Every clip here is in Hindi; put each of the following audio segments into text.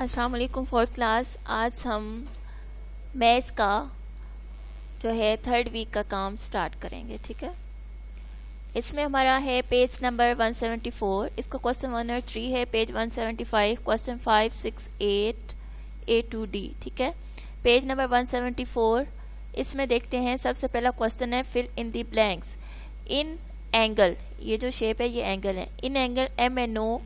अस्सलाम वालेकुम फोर्थ क्लास आज हम मैथ्स का जो है थर्ड वीक का काम स्टार्ट करेंगे ठीक है इसमें हमारा है पेज नंबर 174 इसका क्वेश्चन वन और थ्री है page 175 question five six eight A to D ठीक है पेज नंबर 174 इसमें देखते हैं सबसे पहला क्वेश्चन है fill in the blanks in angle ये जो शेप है ये एंगल है in angle M N O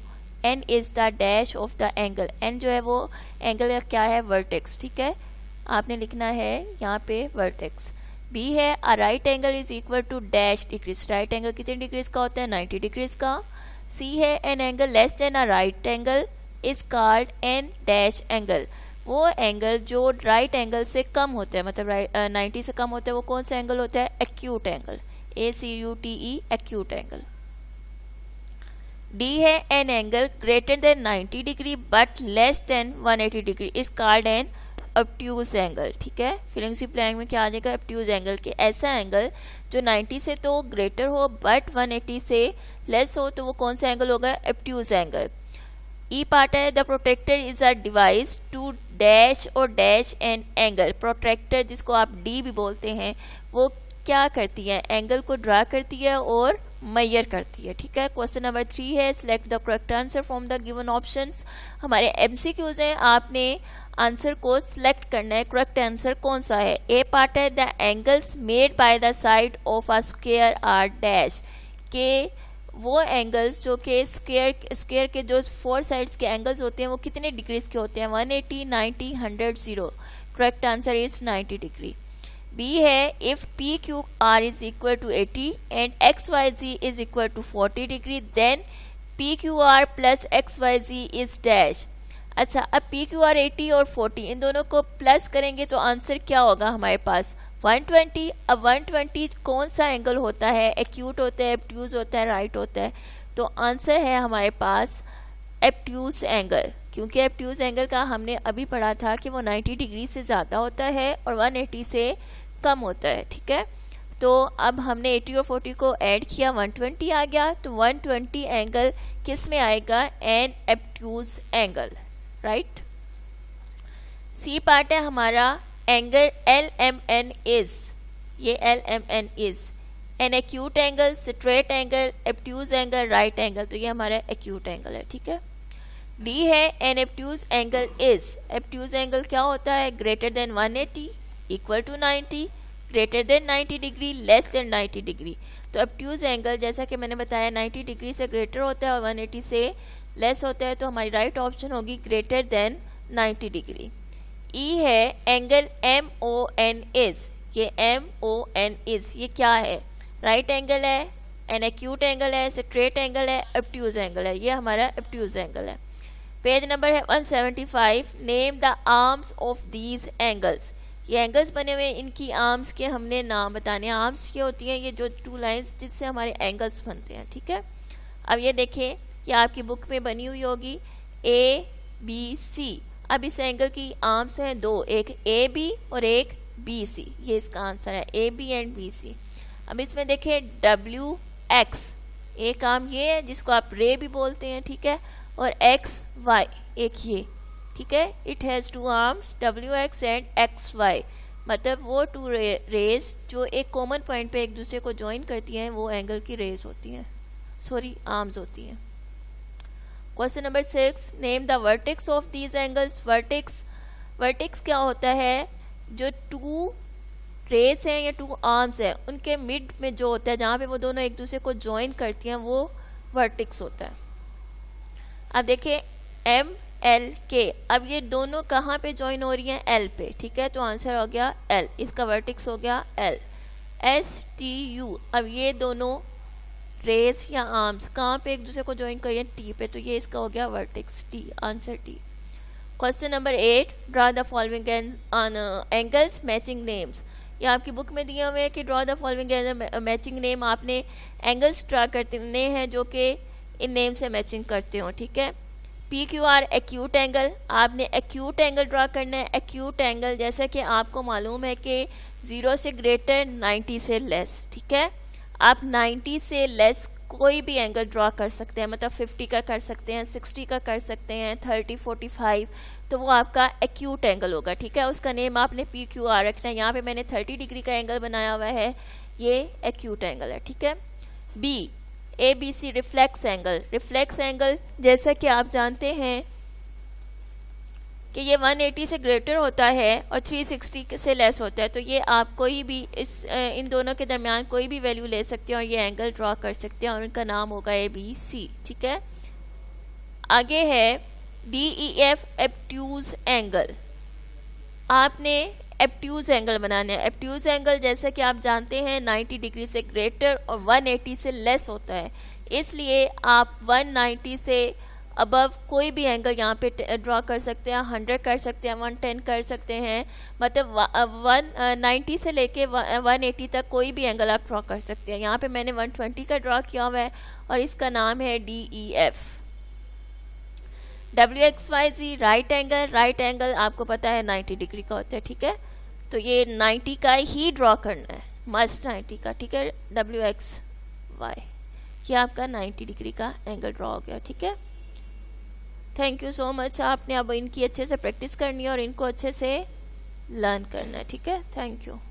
N is the dash of the angle N जो है वो एंगल क्या है वर्टेक्स ठीक है आपने लिखना है यहाँ पे वर्टेक्स बी है a right angle is equal to dash degrees right angle कितने डिग्रीज का होता है नाइन्टी डिग्रीज का सी है an angle less than a right angle is called an dash angle वो एंगल जो राइट एंगल से कम होता है मतलब नाइन्टी से कम होता है वो कौन सा एंगल होता है acute angle A C U T E acute angle D है an angle greater than 90 degree but less than 180 degree is called an obtuse angle ठीक है सी प्लैंग में क्या आ जाएगा अपट्यूज एंगल के ऐसा एंगल जो 90 से तो ग्रेटर हो बट 180 से लेस हो तो वो कौन सा एंगल होगा अपट्यूज एंगल ई पार्ट है the protractor is a device to dash और डैश एन एंगल प्रोटेक्टर जिसको आप डी भी बोलते हैं वो क्या करती है एंगल को ड्रा करती है और मैयर करती है ठीक है क्वेश्चन नंबर थ्री है select the correct answer from the given options हमारे एमसीक्यूज हैं आपने आंसर को सिलेक्ट करना है करेक्ट आंसर कौन सा है ए पार्ट है the angles made by the side of a square are dash के वो एंगल्स जो कि स्क्वेयर स्क्वेयर के जो फोर साइड्स के एंगल्स होते हैं वो कितने डिग्रीज के होते हैं 180, 90, 100, 0 correct answer is 90 degree B है if P Q R is equal to eighty and X Y Z is equal to forty degree then P Q R plus X Y Z is dash अच्छा अब पी क्यू आर एटी और फोर्टी इन दोनों को प्लस करेंगे तो आंसर क्या होगा हमारे पास 120 अब 120 कौन सा एंगल होता है एक्यूट होता है एब्ट्यूज होता है राइट होता है तो आंसर है हमारे पास एप्ट्यूज एंगल क्योंकि एप्ट्यूज एंगल का हमने अभी पढ़ा था कि वो 90 डिग्री से ज़्यादा होता है और 180 से कम होता है ठीक है तो अब हमने 80 और 40 को ऐड किया 120 आ गया तो 120 एंगल किस में आएगा an obtuse angle right C part है हमारा angle L M N is ये L M N is an acute angle straight angle obtuse angle right angle तो ये हमारा एक्यूट एंगल है ठीक है डी है an obtuse angle is obtuse angle क्या होता है greater than 180 equal to ninety greater than 90 degree less than 90 degree तो एप्ट्यूज एंगल जैसा कि मैंने बताया 90 डिग्री से ग्रेटर होता है और 180 से लेस होता है तो हमारी राइट right ऑप्शन होगी greater than 90 degree E e है angle M O N is ये एम ओ एन इज ये क्या है राइट right एंगल है एन एक्यूट एंगल है स्ट्रेट एंगल है एप्ट्यूज एंगल है ये हमारा एप्ट्यूज एंगल है पेज नंबर है 175 name the arms of these angles ये एंगल्स बने हुए इनकी आर्म्स के हमने नाम बताने आर्म्स ये होती हैं ये जो टू लाइंस जिससे हमारे एंगल्स बनते हैं ठीक है अब ये देखें ये आपकी बुक में बनी हुई होगी ए बी सी अब इस एंगल की आर्म्स हैं दो एक ए बी और एक बी सी ये इसका आंसर है A B and B C अब इसमें देखें डब्ल्यू एक्स एक आर्म ये है जिसको आप रे भी बोलते हैं ठीक है और एक्स वाई एक ये ठीक है it has two arms W X and X Y मतलब वो टू रेज जो एक कॉमन पॉइंट पे एक दूसरे को ज्वाइन करती हैं वो एंगल की रेज होती हैं सॉरी आर्म्स होती हैं question number six name the vertex of these angles vertex vertex क्या होता है जो टू रेस हैं या टू आर्म्स हैं उनके मिड में जो होता है जहाँ पे वो दोनों एक दूसरे को ज्वाइन करती हैं वो वर्टिक्स होता है अब देखिए एम एल के अब ये दोनों कहाँ पे ज्वाइन हो रही हैं एल पे ठीक है तो आंसर हो गया एल इसका वर्टिक्स हो गया एल एस टी यू अब ये दोनों रेस या आर्म्स कहाँ पे एक दूसरे को ज्वाइन करिए टी पे तो ये इसका हो गया vertex T answer T question number eight draw the following angles matching names ये आपकी बुक में दिए हुए हैं कि draw the following matching name आपने एंगल्स ड्रा करने हैं जो कि इन नेम से मैचिंग करते हो ठीक है P Q R acute angle आपने एक्यूट एंगल ड्रा करना है एक्यूट एंगल जैसा कि आपको मालूम है कि ज़ीरो से ग्रेटर नाइन्टी से लेस ठीक है आप नाइन्टी से लेस कोई भी एंगल ड्रा कर सकते हैं मतलब फिफ्टी का कर सकते हैं सिक्सटी का कर सकते हैं थर्टी फोर्टी फाइव तो वो आपका एक्यूट एंगल होगा ठीक है उसका नेम आपने पी क्यू आर रखना है यहाँ पर मैंने थर्टी डिग्री का एंगल बनाया हुआ है ये एक्यूट एंगल है ठीक है B A B C reflex angle reflex angle जैसा कि आप जानते हैं कि ये 180 से ग्रेटर होता है और 360 से लेस होता है तो ये आप कोई भी इस इन दोनों के दरमियान कोई भी वैल्यू ले सकते हैं और ये एंगल ड्रा कर सकते हैं और उनका नाम होगा ए बी सी ठीक है आगे है D E F obtuse angle आपने एप्ट्यूज एंगल बनाने हैं एप्ट्यूज एंगल जैसा कि आप जानते हैं 90 डिग्री से ग्रेटर और 180 से लेस होता है इसलिए आप 190 से अबव कोई भी एंगल यहाँ पे ड्रा कर सकते हैं हंड्रेड कर सकते हैं वन टेन कर सकते हैं मतलब uh, वन नाइन्टी से लेके uh, वन एटी तक कोई भी एंगल आप ड्रा कर सकते हैं यहाँ पे मैंने वन ट्वेंटी का ड्रा किया हुआ है और इसका नाम है D E F W X Y Z right angle right angle आपको पता है नाइन्टी डिग्री का होता है ठीक है तो ये 90 का ही ड्रॉ करना है मस्ट 90 का ठीक है डब्ल्यू एक्स वाई ये आपका 90 डिग्री का एंगल ड्रॉ हो गया ठीक है थैंक यू सो मच आपने अब इनकी अच्छे से प्रैक्टिस करनी है और इनको अच्छे से लर्न करना है ठीक है थैंक यू